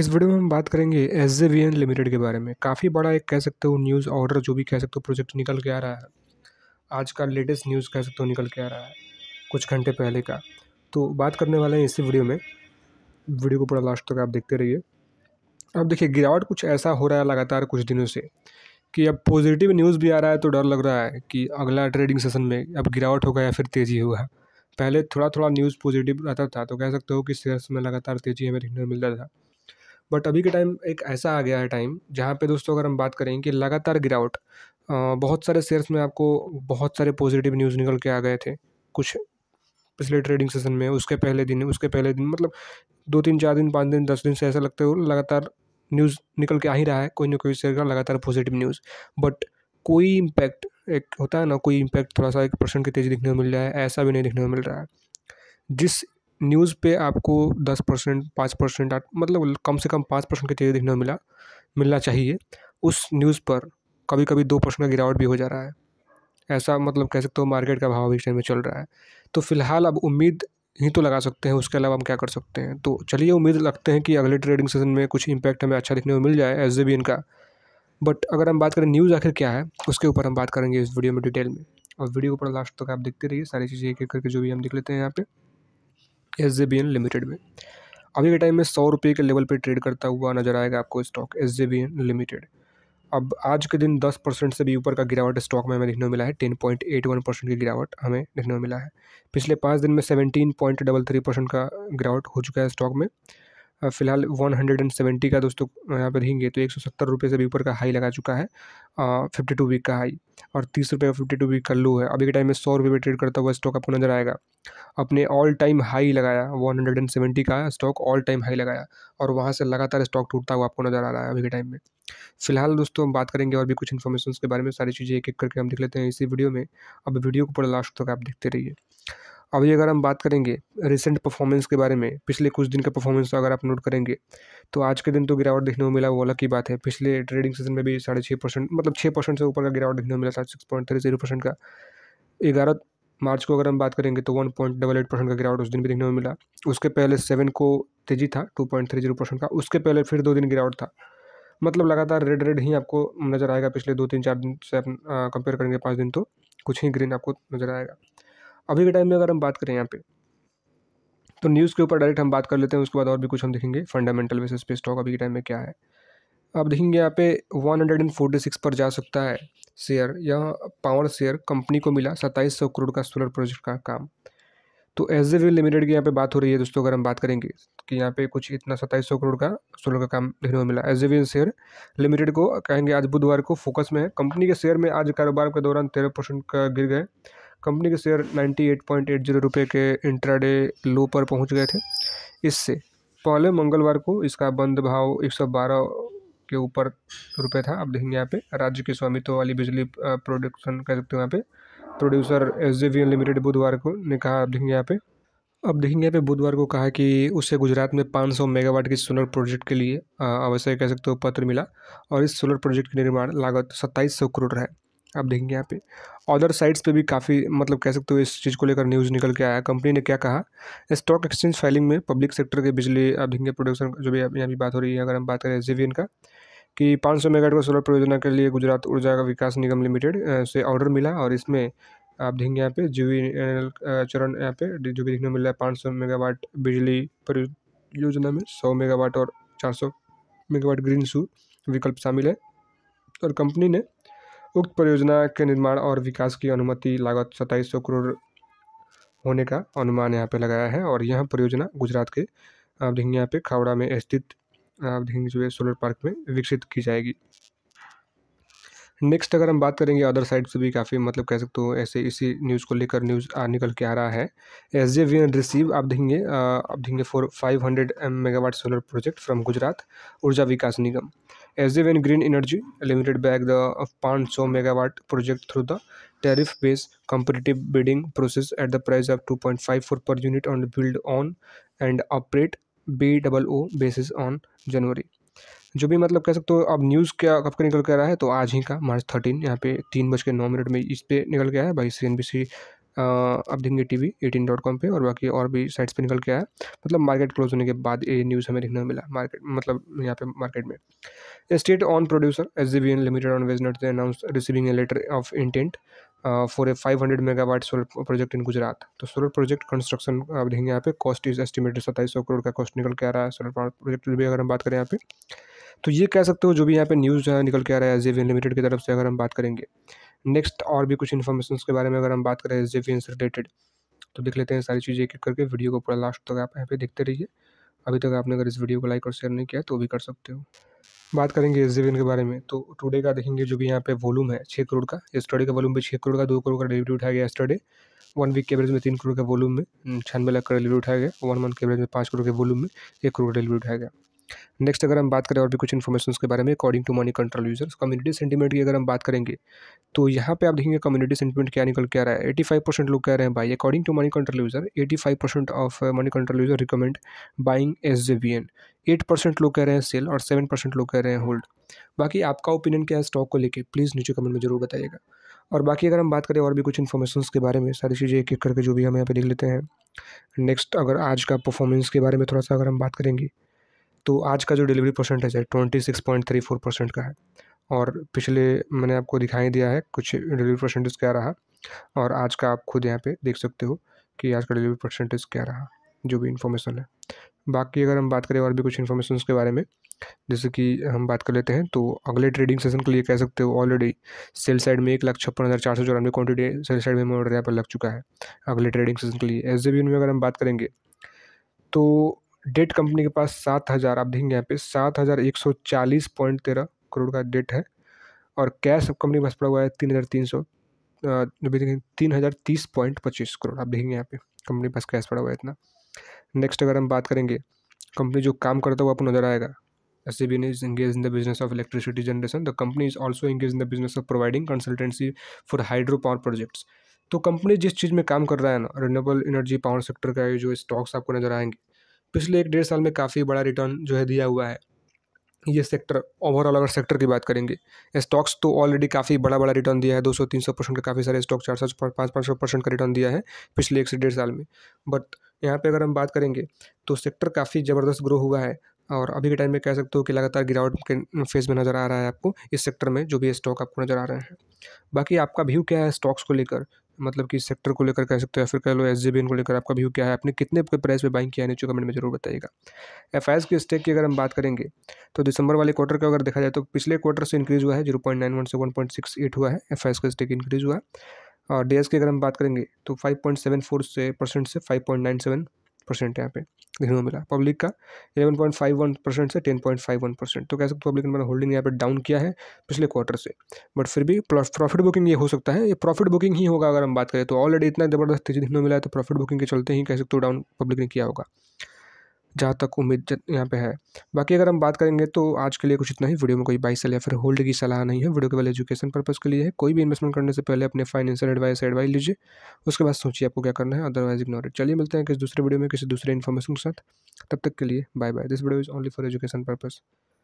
इस वीडियो में हम बात करेंगे S J V N limited के बारे में काफ़ी बड़ा एक कह सकते हो न्यूज़ ऑर्डर जो भी कह सकते हो प्रोजेक्ट निकल के आ रहा है आज का लेटेस्ट न्यूज़ कह सकते हो निकल के आ रहा है कुछ घंटे पहले का तो बात करने वाले हैं इसी वीडियो में वीडियो को पूरा लास्ट तक आप देखते रहिए अब देखिए गिरावट कुछ ऐसा हो रहा है लगातार कुछ दिनों से कि अब पॉजिटिव न्यूज़ भी आ रहा है तो डर लग रहा है कि अगला ट्रेडिंग सेशन में अब गिरावट होगा या फिर तेज़ी होगा पहले थोड़ा थोड़ा न्यूज़ पॉजिटिव रहता था तो कह सकते हो कि शेयर्स में लगातार तेज़ी हमें देखने को मिलता था बट अभी के टाइम एक ऐसा आ गया है टाइम जहाँ पे दोस्तों अगर हम बात करें कि लगातार गिरावट बहुत सारे शेयर्स में आपको बहुत सारे पॉजिटिव न्यूज़ निकल के आ गए थे कुछ पिछले ट्रेडिंग सेशन में उसके पहले दिन उसके पहले दिन मतलब दो तीन चार दिन पाँच दिन दस दिन से ऐसा लगता है लगातार न्यूज़ निकल के आ ही रहा है कोई ना कोई शेयर का लगातार पॉजिटिव न्यूज़ बट कोई इम्पैक्ट एक होता है ना कोई इम्पैक्ट थोड़ा सा एक परसेंट की तेज़ी दिखने को मिल रहा है ऐसा भी नहीं दिखने को मिल रहा है जिस न्यूज़ पे आपको दस परसेंट पाँच परसेंट मतलब कम से कम पाँच परसेंट की तेज देखने को मिला मिलना चाहिए उस न्यूज़ पर कभी कभी दो परसेंट का गिरावट भी हो जा रहा है ऐसा मतलब कह सकते हो मार्केट का भाव भविष्य में चल रहा है तो फिलहाल अब उम्मीद ही तो लगा सकते हैं उसके अलावा हम क्या कर सकते हैं तो चलिए उम्मीद लगते हैं कि अगले ट्रेडिंग सेशन में कुछ इम्पैक्ट हमें अच्छा देखने को मिल जाए एस का बट अगर हम बात करें न्यूज़ आखिर क्या है उसके ऊपर हम बात करेंगे इस वीडियो में डिटेल में और वीडियो को पूरा लास्ट तक तो आप देखते रहिए सारी चीज़ें एक एक करके जो भी हम देख लेते हैं यहाँ पर S J B N limited में अभी के टाइम में सौ रुपये के लेवल पे ट्रेड करता हुआ नजर आएगा आपको stock S J B N limited अब आज के दिन दस परसेंट से भी ऊपर का गिरावट स्टॉक में हमें देखने को मिला है ten point eight one percent की गिरावट हमें देखने को मिला है पिछले पाँच दिन में seventeen point double three percent का गिरावट हो चुका है स्टॉक में फ़िलहाल 170 का दोस्तों यहाँ पर देखेंगे तो एक सौ से भी ऊपर का हाई लगा चुका है फिफ्टी टू वीक का हाई और तीस रुपये का फिफ्टी टू वीक का लो है अभी के टाइम में सौ रुपये में ट्रेड करता हुआ स्टॉक आपको नजर आएगा अपने ऑल टाइम हाई लगाया 170 का स्टॉक ऑल टाइम हाई लगाया और वहाँ से लगातार स्टॉक टूटता हुआ आपको नजर आ रहा है अभी के टाइम में फिलहाल दोस्तों हम बात करेंगे और भी कुछ इन्फॉर्मेशन के बारे में सारी चीज़ें एक एक करके हम देख लेते हैं इसी वीडियो में अब वीडियो को पूरा लास्ट तक आप देखते रहिए अभी अगर हम बात करेंगे रिसेंट परफॉर्मेंस के बारे में पिछले कुछ दिन का परफॉर्मेंस अगर आप नोट करेंगे तो आज के दिन तो गिरावट देखने को मिला वो अलग की बात है पिछले ट्रेडिंग सेशन में भी साढ़े छः परसेंट मतलब छः परसेंट से ऊपर का गिरावट देखने को मिला था six point three zero percent का ग्यारह मार्च को अगर हम बात करेंगे तो one point double eight percent का गिरावट उस दिन भी देखने को मिला उसके पहले सेवन को तेजी था two point three zero percent का उसके पहले फिर दो दिन गिरावट था मतलब लगातार रेड रेड ही आपको नज़र आएगा पिछले दो तीन चार दिन से आप कंपेयर करेंगे पाँच दिन तो कुछ ही ग्रीन आपको नज़र आएगा अभी के टाइम में अगर हम बात करें यहाँ पे तो न्यूज़ के ऊपर डायरेक्ट हम बात कर लेते हैं उसके बाद और भी कुछ हम देखेंगे फंडामेंटल बेसिस पे स्टॉक अभी के टाइम में क्या है आप देखेंगे यहाँ पे one hundred and forty six पर जा सकता है शेयर यह पावर शेयर कंपनी को मिला सत्ताईस सौ करोड़ का सोलर प्रोजेक्ट का काम तो एस जे लिमिटेड की यहाँ पे बात हो रही है दोस्तों अगर हम बात करेंगे कि यहाँ पे कुछ इतना सत्ताईस सौ करोड़ का सोलर का काम देखने को मिला एस जे शेयर लिमिटेड को कहेंगे आज बुधवार को फोकस में है कंपनी के शेयर में आज कारोबार के दौरान तेरह परसेंट का गिर गए कंपनी के शेयर 98.80 रुपए के इंट्राडे लो पर पहुंच गए थे इससे पहले मंगलवार को इसका बंद भाव 112 के ऊपर रुपए था अब देखेंगे यहाँ पे राज्य के स्वामित्व वाली बिजली प्रोडक्शन कह सकते हो यहाँ पे प्रोड्यूसर एस लिमिटेड बुधवार को ने कहा आप देखेंगे यहाँ पे अब देखेंगे यहाँ पे बुधवार को कहा कि उसे गुजरात में 500 मेगावाट की सोलर प्रोजेक्ट के लिए आवश्यक कह सकते हो पत्र मिला और इस सोलर प्रोजेक्ट के निर्माण लागत सत्ताईस करोड़ है आप देखेंगे यहाँ पे अदर साइट्स पे भी काफ़ी मतलब कह सकते हो इस चीज़ को लेकर न्यूज़ निकल के आया कंपनी ने क्या कहा स्टॉक एक्सचेंज फाइलिंग में पब्लिक सेक्टर के बिजली आप देखेंगे प्रोडक्शन जो भी यहाँ भी बात हो रही है अगर हम बात करें जेवीएन का कि 500 मेगावाट का सोलर परियोजना के लिए गुजरात ऊर्जा का विकास निगम लिमिटेड से ऑर्डर मिला और इसमें आप देखेंगे यहाँ पे जीवी चरण यहाँ पे जो भी देखने को मिल रहा है पाँच सौ मेगावाट बिजली परियोजना में सौ मेगावाट और चार सौ मेगावाट ग्रीन शू विकल्प शामिल है और कंपनी ने उक्त परियोजना के निर्माण और विकास की अनुमति लागत सत्ताईस सौ करोड़ होने का अनुमान यहाँ पे लगाया है और यह परियोजना गुजरात के अवधिंग यहाँ पे खावड़ा में स्थित अवधिंग जो है सोलर पार्क में विकसित की जाएगी नेक्स्ट अगर हम बात करेंगे अदर साइड से भी काफ़ी मतलब कह सकते हो ऐसे इसी न्यूज़ को लेकर न्यूज़ निकल के आ रहा है S J V N receive आप देंगे आप देंगे for five hundred megawatt solar project from Gujarat Urja Vikas Nigam as a when green energy limited back the पाँच सौ megawatt project through the tariff base competitive building process at the price of two point five four per unit on build on and operate B double O basis on January जो भी मतलब कह सकते हो अब news क्या कब का निकल कर रहा है तो आज ही का मार्च थर्टीन यहाँ पे तीन बज के नौ मिनट में इस पर निकल गया है भाई सी एन बी सी अब देखेंगे T V eighteen dot com पर और बाकी और भी साइट्स पर निकल के आया मतलब मार्केट क्लोज होने के बाद ये न्यूज़ हमें देखने को मिला मार्केट मतलब यहाँ पे मार्केट में state on producer S G V N limited on Wednesday announce receiving a letter of intent for a five hundred megawatt solar project in Gujarat तो सोलर प्रोजेक्ट कंस्ट्रक्शन आप देखेंगे यहाँ पे कॉस्ट इज एस्टिमेटेड सत्ताईस सौ करोड़ का cost निकल के आ रहा है सोलर प्रोजेक्ट भी अगर हम बात करें यहाँ पे तो ये कह सकते हो जो भी यहाँ पे न्यूज़ निकल के आ रहा है एस एन लिमिटेड की तरफ से अगर हम बात करेंगे नेक्स्ट और भी कुछ इन्फॉर्मेशन के बारे में अगर हम बात करें एस से रिलेटेड तो देख लेते हैं सारी चीज़ें एक एक करके वीडियो को पूरा लास्ट तक आप यहाँ पे देखते रहिए अभी तक आपने अगर इस वीडियो को लाइक और शेयर नहीं किया तो भी कर सकते हो बात करेंगे एस के बारे में तो टुडे का देखेंगे जो भी यहाँ पे वॉल्यूम है छः करोड़ का स्टडी का वॉल्यूम भी छः करोड़ का दो करोड़ का डिलीवरी उठाया गया स्टडी वन वीक के एवरेज में तीन करोड़ के वॉलूम में छियानवे लाख का डिलीवरी उठाया गया वन मंथ के एवरेज में पाँच करोड़ के वॉल्यूम में एक करोड़ का डिलीवरी उठाया गया नेक्स्ट अगर हम बात करें और भी कुछ इन्फॉर्मेशन के बारे में according to Moneycontrol users community sentiment की अगर हम बात करेंगे तो यहाँ पे आप देखेंगे कम्युनिटी सेंटीमेंट क्या निकल के आ रहा है एटी फाइव परसेंट लोग कह रहे हैं भाई according to Moneycontrol user eighty five percent of Moneycontrol user recommend buying S J B N eight percent लोग कह रहे हैं सेल और सेवन परसेंट लोग कह रहे हैं होल्ड बाकी आपका ओपिनियन क्या है स्टॉक को लेकर प्लीज़ नीचे कमेंट में जरूर बताइएगा और बाकी अगर हम बात करें और भी कुछ इन्फॉर्मेशन के बारे में सारी चीज़ें एक एक करके जो भी हम यहाँ पे देख लेते हैं नेक्स्ट अगर आज का परफॉर्मेंस के बारे में थोड़ा सा अगर हम बात करेंगे तो आज का जो डिलीवरी परसेंटेज है twenty six point three four percent का है और पिछले मैंने आपको दिखाई दिया है कुछ डिलीवरी परसेंटेज क्या रहा और आज का आप खुद यहाँ पे देख सकते हो कि आज का डिलीवरी परसेंटेज क्या रहा जो भी इन्फॉर्मेशन है बाकी अगर हम बात करें और भी कुछ इन्फॉर्मेशन के बारे में जैसे कि हम बात कर लेते हैं तो अगले ट्रेडिंग सेशन के लिए कह सकते हो ऑलरेडी सेल साइड में एक लाख छप्पन हज़ार चार सौ चौरानवे क्वान्टिटी सेल साइड में ऑर्डर यहाँ पर लग चुका है अगले ट्रेडिंग सेशन के लिए एस में अगर हम बात करेंगे तो डेट कंपनी के पास सात हज़ार आप देखेंगे यहाँ पे सात हज़ार एक सौ चालीस पॉइंट तेरह करोड़ का डेट है और कैश कंपनी के पास पड़ा हुआ है तीन हज़ार तीन सौ देखेंगे तीन हज़ार तीस पॉइंट पच्चीस करोड़ आप देखेंगे यहाँ पे कंपनी के पास कैश पड़ा हुआ है इतना नेक्स्ट अगर हम बात करेंगे कंपनी जो काम करता है वो आपको नजर आएगा S C B is engage in the business of electricity generation the company is also engage in the business of providing consultancy for hydro power projects तो कंपनी जिस चीज़ में काम कर रहा है ना रिन्यूएबल एनर्जी पावर सेक्टर का जो स्टॉक्स आपको नजर आएंगे पिछले एक डेढ़ साल में काफ़ी बड़ा रिटर्न जो है दिया हुआ है ये सेक्टर ओवरऑल अगर सेक्टर की बात करेंगे स्टॉक्स तो ऑलरेडी काफ़ी बड़ा बड़ा रिटर्न दिया है 200 300 परसेंट का काफ़ी सारे स्टॉक चार सौ पाँच पाँच सौ परसेंट का रिटर्न दिया है पिछले एक से डेढ़ साल में बट यहाँ पे अगर हम बात करेंगे तो सेक्टर काफ़ी ज़बरदस्त ग्रो हुआ है और अभी के टाइम में कह सकते हो कि लगातार गिरावट के फेज में नज़र आ रहा है आपको इस सेक्टर में जो भी स्टॉक आपको नज़र आ रहे हैं बाकी आपका व्यू क्या है स्टॉक्स को लेकर मतलब कि सेक्टर को लेकर कह सकते हो या फिर कह लो एस को लेकर आपका व्यू क्या है आपने कितने प्राइस पे बाइंग किया है नीचे कमेंट में जरूर बताइएगा एफ आई की स्टेक की अगर हम बात करेंगे तो दिसंबर वाले क्वार्टर का अगर देखा जाए तो पिछले क्वार्टर से इंक्रीज हुआ है जीरो पॉइंट नाइन वन से वन पॉइंट सिक्स एट हुआ है एफ आई का स्टेक इंक्रीज हुआ है और डी की अगर हम बात करेंगे तो फाइव पॉइंट सेवन फोर से परसेंट से five point nine seven percent यहाँ पे देखने को मिला पब्लिक का eleven point five one percent से ten point five one percent तो कह सकते पब्लिक ने मैंने होल्डिंग यहाँ पे डाउन किया है पिछले क्वार्टर से बट फिर भी प्रॉफिट बुकिंग ये हो सकता है ये प्रॉफिट बुकिंग ही होगा अगर हम बात करें तो ऑलरेडी इतना जबरदस्त तेजी देखने को मिला है तो प्रॉफिट बुकिंग के चलते ही कह सकते हो डाउन पब्लिक ने किया होगा जहाँ तक उम्मीद यहाँ पे है बाकी अगर हम बात करेंगे तो आज के लिए कुछ इतना ही वीडियो में कोई बाई सेल या फिर होल्ड की सलाह नहीं है वीडियो केवल एजुकेशन पर्पज़ के लिए है कोई भी इन्वेस्टमेंट करने से पहले अपने फाइनेंशियल एडवाइस एडवाइस लीजिए उसके बाद सोचिए आपको क्या करना है अदरवाइज इग्नोर चलिए मिलते हैं किसी दूसरे वीडियो में किसी दूसरे इन्फॉर्मेशन के साथ तब तक के लिए bye bye this video is only for education purpose